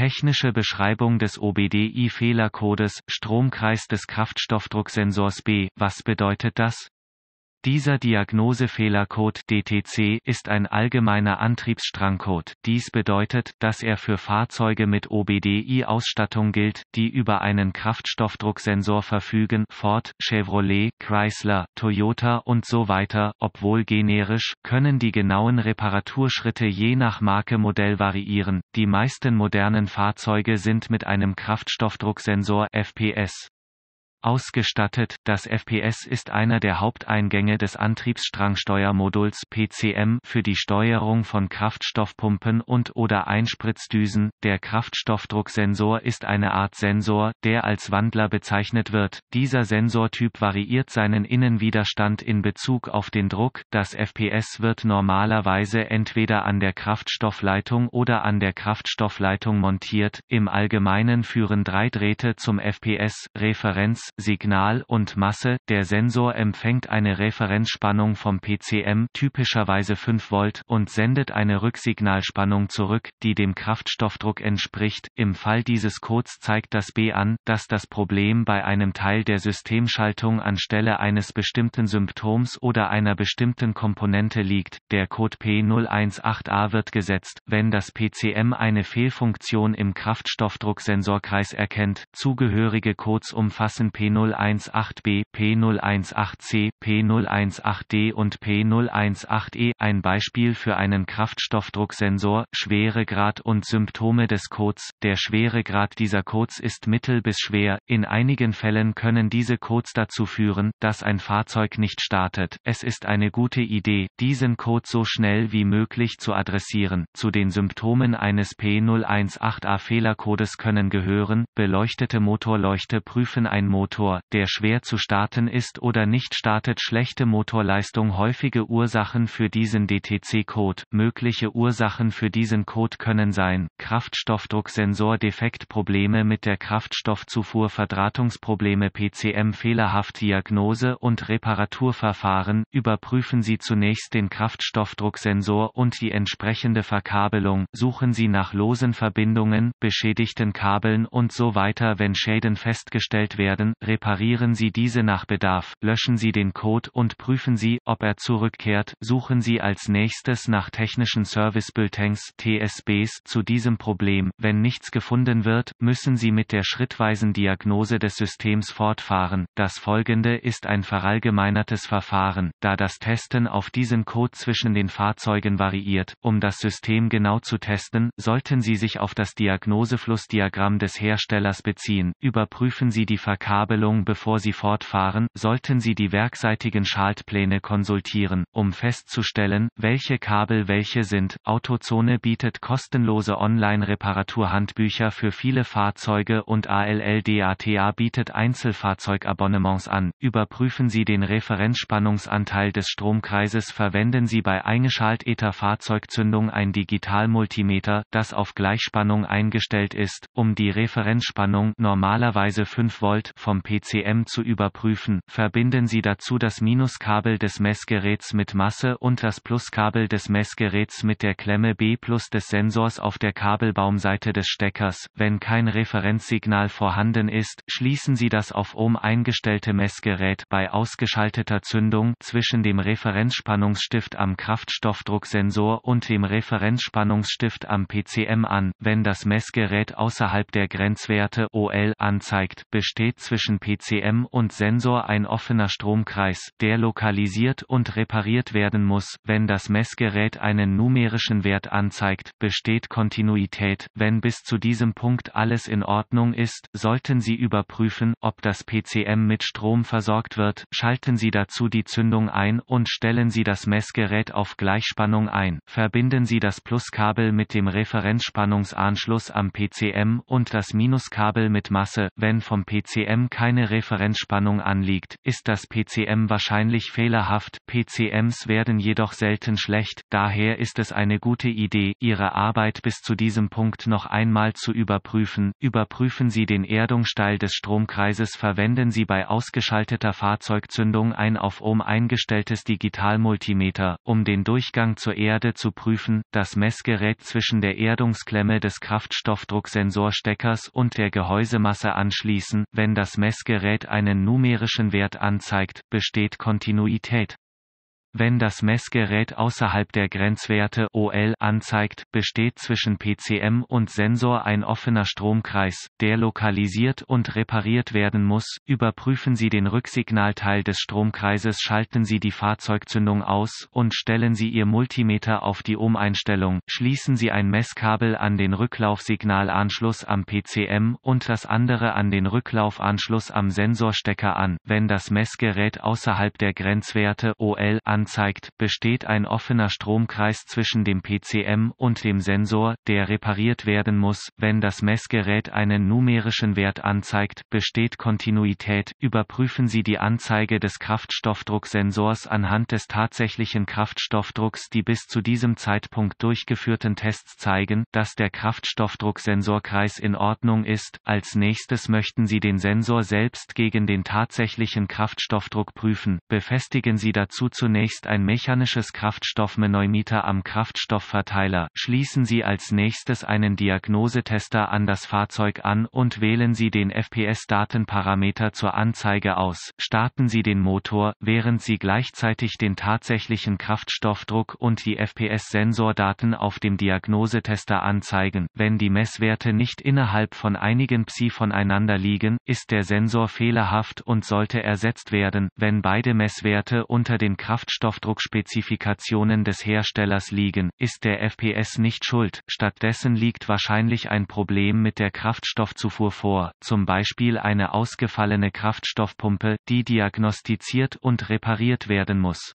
Technische Beschreibung des OBDI-Fehlercodes, Stromkreis des Kraftstoffdrucksensors B, was bedeutet das? Dieser Diagnosefehlercode DTC ist ein allgemeiner Antriebsstrangcode. Dies bedeutet, dass er für Fahrzeuge mit OBDI-Ausstattung gilt, die über einen Kraftstoffdrucksensor verfügen. Ford, Chevrolet, Chrysler, Toyota und so weiter. Obwohl generisch, können die genauen Reparaturschritte je nach Marke Modell variieren. Die meisten modernen Fahrzeuge sind mit einem Kraftstoffdrucksensor FPS Ausgestattet, das FPS ist einer der Haupteingänge des Antriebsstrangsteuermoduls PCM für die Steuerung von Kraftstoffpumpen und/oder Einspritzdüsen. Der Kraftstoffdrucksensor ist eine Art Sensor, der als Wandler bezeichnet wird. Dieser Sensortyp variiert seinen Innenwiderstand in Bezug auf den Druck. Das FPS wird normalerweise entweder an der Kraftstoffleitung oder an der Kraftstoffleitung montiert. Im Allgemeinen führen drei Drähte zum FPS, Referenz, Signal und Masse. Der Sensor empfängt eine Referenzspannung vom PCM typischerweise 5 Volt und sendet eine Rücksignalspannung zurück, die dem Kraftstoffdruck entspricht. Im Fall dieses Codes zeigt das B an, dass das Problem bei einem Teil der Systemschaltung anstelle eines bestimmten Symptoms oder einer bestimmten Komponente liegt. Der Code P018a wird gesetzt, wenn das PCM eine Fehlfunktion im Kraftstoffdrucksensor erkennt. Zugehörige Codes umfassen P018b, P018c, P018d und P018e ein Beispiel für einen Kraftstoffdrucksensor, Schweregrad und Symptome des Codes. Der Schweregrad dieser Codes ist mittel bis schwer, in einigen Fällen können diese Codes dazu führen, dass ein Fahrzeug nicht startet. Es ist eine gute Idee, diesen Code so schnell wie möglich zu adressieren. Zu den Symptomen eines P018a Fehlercodes können gehören, beleuchtete Motorleuchte prüfen ein Motor Motor, der schwer zu starten ist oder nicht startet schlechte Motorleistung häufige Ursachen für diesen DTC-Code. Mögliche Ursachen für diesen Code können sein, Kraftstoffdrucksensordefekt Probleme mit der Kraftstoffzufuhr Verdrahtungsprobleme PCM fehlerhaft Diagnose und Reparaturverfahren, überprüfen Sie zunächst den Kraftstoffdrucksensor und die entsprechende Verkabelung, suchen Sie nach losen Verbindungen, beschädigten Kabeln und so weiter. Wenn Schäden festgestellt werden, reparieren Sie diese nach Bedarf, löschen Sie den Code und prüfen Sie, ob er zurückkehrt, suchen Sie als nächstes nach technischen Service Bulletins TSBs zu diesem Problem, wenn nichts gefunden wird, müssen Sie mit der schrittweisen Diagnose des Systems fortfahren. Das folgende ist ein verallgemeinertes Verfahren, da das Testen auf diesen Code zwischen den Fahrzeugen variiert. Um das System genau zu testen, sollten Sie sich auf das Diagnoseflussdiagramm des Herstellers beziehen, überprüfen Sie die Verkabelung Kabelung Bevor Sie fortfahren, sollten Sie die werkseitigen Schaltpläne konsultieren, um festzustellen, welche Kabel welche sind. Autozone bietet kostenlose Online-Reparaturhandbücher für viele Fahrzeuge und ALLDATA bietet Einzelfahrzeugabonnements an. Überprüfen Sie den Referenzspannungsanteil des Stromkreises. Verwenden Sie bei eingeschalteter Fahrzeugzündung ein Digitalmultimeter, das auf Gleichspannung eingestellt ist, um die Referenzspannung normalerweise 5 Volt von vom PCM zu überprüfen, verbinden Sie dazu das Minuskabel des Messgeräts mit Masse und das Pluskabel des Messgeräts mit der Klemme B plus des Sensors auf der Kabelbaumseite des Steckers. Wenn kein Referenzsignal vorhanden ist, schließen Sie das auf Ohm eingestellte Messgerät bei ausgeschalteter Zündung zwischen dem Referenzspannungsstift am Kraftstoffdrucksensor und dem Referenzspannungsstift am PCM an, wenn das Messgerät außerhalb der Grenzwerte OL anzeigt, besteht zwischen zwischen PCM und Sensor ein offener Stromkreis, der lokalisiert und repariert werden muss. Wenn das Messgerät einen numerischen Wert anzeigt, besteht Kontinuität. Wenn bis zu diesem Punkt alles in Ordnung ist, sollten Sie überprüfen, ob das PCM mit Strom versorgt wird. Schalten Sie dazu die Zündung ein und stellen Sie das Messgerät auf Gleichspannung ein. Verbinden Sie das Pluskabel mit dem Referenzspannungsanschluss am PCM und das Minuskabel mit Masse, wenn vom PCM keine Referenzspannung anliegt, ist das PCM wahrscheinlich fehlerhaft, PCMs werden jedoch selten schlecht, daher ist es eine gute Idee, Ihre Arbeit bis zu diesem Punkt noch einmal zu überprüfen, überprüfen Sie den Erdungssteil des Stromkreises, verwenden Sie bei ausgeschalteter Fahrzeugzündung ein auf Ohm eingestelltes Digitalmultimeter, um den Durchgang zur Erde zu prüfen, das Messgerät zwischen der Erdungsklemme des Kraftstoffdrucksensor und der Gehäusemasse anschließen, wenn das Messgerät einen numerischen Wert anzeigt, besteht Kontinuität. Wenn das Messgerät außerhalb der Grenzwerte OL anzeigt, besteht zwischen PCM und Sensor ein offener Stromkreis, der lokalisiert und repariert werden muss. Überprüfen Sie den Rücksignalteil des Stromkreises, schalten Sie die Fahrzeugzündung aus und stellen Sie Ihr Multimeter auf die Ohm-Einstellung. Schließen Sie ein Messkabel an den Rücklaufsignalanschluss am PCM und das andere an den Rücklaufanschluss am Sensorstecker an. Wenn das Messgerät außerhalb der Grenzwerte OL anzeigt, anzeigt, besteht ein offener Stromkreis zwischen dem PCM und dem Sensor, der repariert werden muss. Wenn das Messgerät einen numerischen Wert anzeigt, besteht Kontinuität. Überprüfen Sie die Anzeige des Kraftstoffdrucksensors anhand des tatsächlichen Kraftstoffdrucks. Die bis zu diesem Zeitpunkt durchgeführten Tests zeigen, dass der Kraftstoffdrucksensorkreis in Ordnung ist. Als nächstes möchten Sie den Sensor selbst gegen den tatsächlichen Kraftstoffdruck prüfen. Befestigen Sie dazu zunächst zunächst ein mechanisches Kraftstoffmanometer am Kraftstoffverteiler, schließen Sie als nächstes einen Diagnosetester an das Fahrzeug an und wählen Sie den FPS-Datenparameter zur Anzeige aus, starten Sie den Motor, während Sie gleichzeitig den tatsächlichen Kraftstoffdruck und die FPS-Sensordaten auf dem Diagnosetester anzeigen. Wenn die Messwerte nicht innerhalb von einigen Psi voneinander liegen, ist der Sensor fehlerhaft und sollte ersetzt werden, wenn beide Messwerte unter den Kraftstoff Stoffdruckspezifikationen des Herstellers liegen, ist der FPS nicht schuld, stattdessen liegt wahrscheinlich ein Problem mit der Kraftstoffzufuhr vor, zum Beispiel eine ausgefallene Kraftstoffpumpe, die diagnostiziert und repariert werden muss.